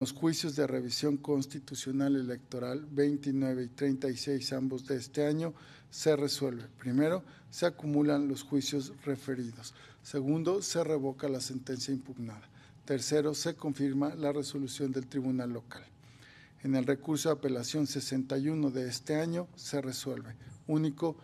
los juicios de revisión constitucional electoral 29 y 36, ambos de este año, se resuelven. Primero, se acumulan los juicios referidos. Segundo, se revoca la sentencia impugnada. Tercero, se confirma la resolución del tribunal local. En el recurso de apelación 61 de este año, se resuelve. Único,